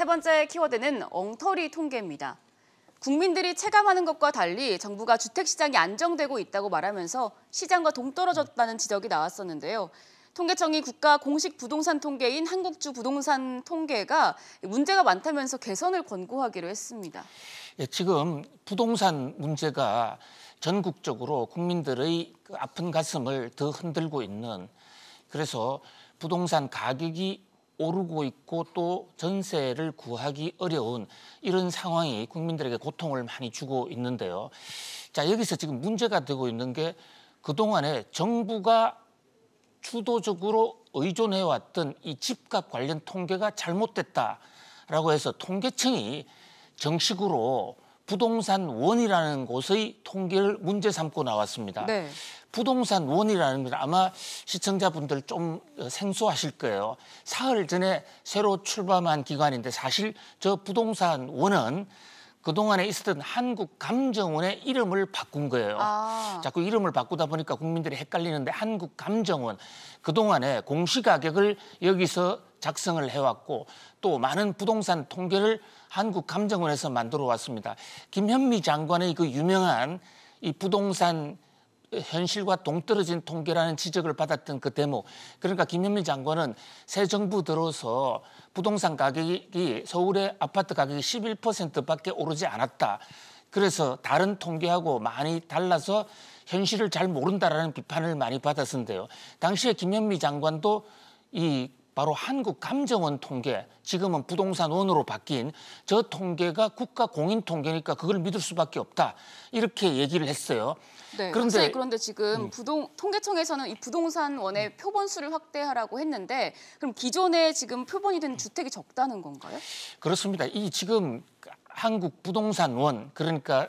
세 번째 키워드는 엉터리 통계입니다. 국민들이 체감하는 것과 달리 정부가 주택시장이 안정되고 있다고 말하면서 시장과 동떨어졌다는 지적이 나왔었는데요. 통계청이 국가 공식 부동산 통계인 한국주 부동산 통계가 문제가 많다면서 개선을 권고하기로 했습니다. 예, 지금 부동산 문제가 전국적으로 국민들의 그 아픈 가슴을 더 흔들고 있는 그래서 부동산 가격이 오르고 있고 또 전세를 구하기 어려운 이런 상황이 국민들에게 고통을 많이 주고 있는데요. 자, 여기서 지금 문제가 되고 있는 게 그동안에 정부가 주도적으로 의존해왔던 이 집값 관련 통계가 잘못됐다라고 해서 통계청이 정식으로 부동산 원이라는 곳의 통계를 문제 삼고 나왔습니다. 네. 부동산 원이라는 건 아마 시청자분들 좀 생소하실 거예요. 사흘 전에 새로 출범한 기관인데 사실 저 부동산 원은 그동안에 있었던 한국감정원의 이름을 바꾼 거예요. 아. 자꾸 이름을 바꾸다 보니까 국민들이 헷갈리는데 한국감정원 그동안에 공시가격을 여기서 작성을 해왔고 또 많은 부동산 통계를 한국감정원에서 만들어 왔습니다. 김현미 장관의 그 유명한 이 부동산 현실과 동떨어진 통계라는 지적을 받았던 그 대목. 그러니까 김현미 장관은 새 정부 들어서 부동산 가격이 서울의 아파트 가격이 11%밖에 오르지 않았다. 그래서 다른 통계하고 많이 달라서 현실을 잘 모른다라는 비판을 많이 받았는데요. 었 당시에 김현미 장관도 이 바로 한국감정원 통계, 지금은 부동산원으로 바뀐 저 통계가 국가 공인 통계니까 그걸 믿을 수밖에 없다. 이렇게 얘기를 했어요. 네, 그런데 그런데 지금 음. 부동 통계청에서는 이 부동산원의 표본 수를 확대하라고 했는데 그럼 기존에 지금 표본이 된 주택이 적다는 건가요? 그렇습니다. 이 지금 한국 부동산원 그러니까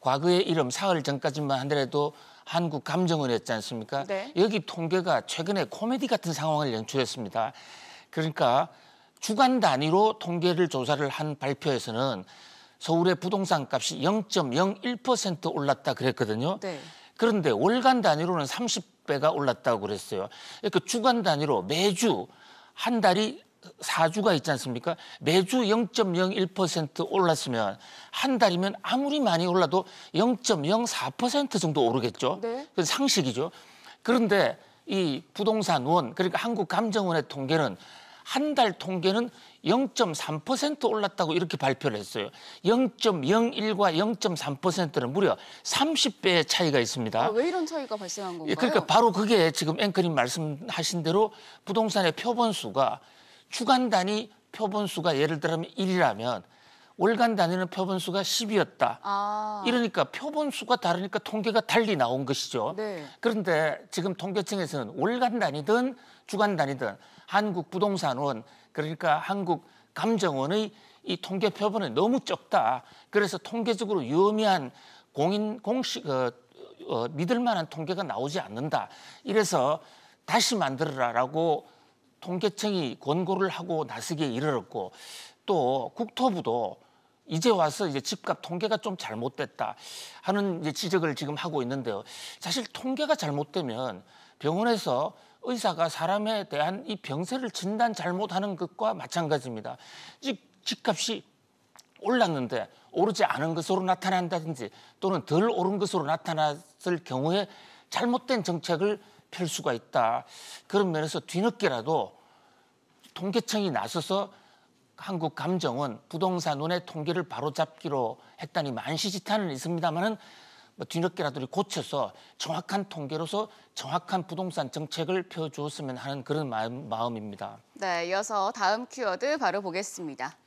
과거의 이름 사흘 전까지만 하더라도 한국 감정을했지 않습니까? 네. 여기 통계가 최근에 코미디 같은 상황을 연출했습니다. 그러니까 주간 단위로 통계를 조사를 한 발표에서는 서울의 부동산 값이 0.01% 올랐다 그랬거든요. 네. 그런데 월간 단위로는 30배가 올랐다고 그랬어요. 그러니까 주간 단위로 매주 한 달이 4주가 있지 않습니까? 매주 0.01% 올랐으면 한 달이면 아무리 많이 올라도 0.04% 정도 오르겠죠. 네. 그 상식이죠. 그런데 이 부동산 원 그러니까 한국 감정원의 통계는 한 달 통계는 0.3% 올랐다고 이렇게 발표를 했어요. 0.01과 0.3%는 무려 30배의 차이가 있습니다. 아, 왜 이런 차이가 발생한 예, 그러니까 건가요? 그러니까 바로 그게 지금 앵커님 말씀하신 대로 부동산의 표본수가 주간 단위 표본수가 예를 들면 1이라면 월간 단위는 표본수가 10이었다. 아. 이러니까 표본수가 다르니까 통계가 달리 나온 것이죠. 네. 그런데 지금 통계청에서는 월간 단위든 주간 단위든 한국 부동산원 그러니까 한국 감정원의 이 통계 표본은 너무 적다. 그래서 통계적으로 위험한 공인 공식 어, 어, 믿을 만한 통계가 나오지 않는다. 이래서 다시 만들어라라고 통계청이 권고를 하고 나서기에 이르렀고 또 국토부도 이제 와서 이제 집값 통계가 좀 잘못됐다 하는 이제 지적을 지금 하고 있는데요. 사실 통계가 잘못되면 병원에서 의사가 사람에 대한 이 병세를 진단 잘못하는 것과 마찬가지입니다. 즉 집값이 올랐는데 오르지 않은 것으로 나타난다든지 또는 덜 오른 것으로 나타났을 경우에 잘못된 정책을 펼 수가 있다. 그런 면에서 뒤늦게라도 통계청이 나서서 한국 감정은 부동산 운의 통계를 바로잡기로 했다니 만시지탄은 있습니다만은 뭐 뒤늦게라도 고쳐서 정확한 통계로서 정확한 부동산 정책을 펴주었으면 하는 그런 마음, 마음입니다. 네, 이어서 다음 키워드 바로 보겠습니다.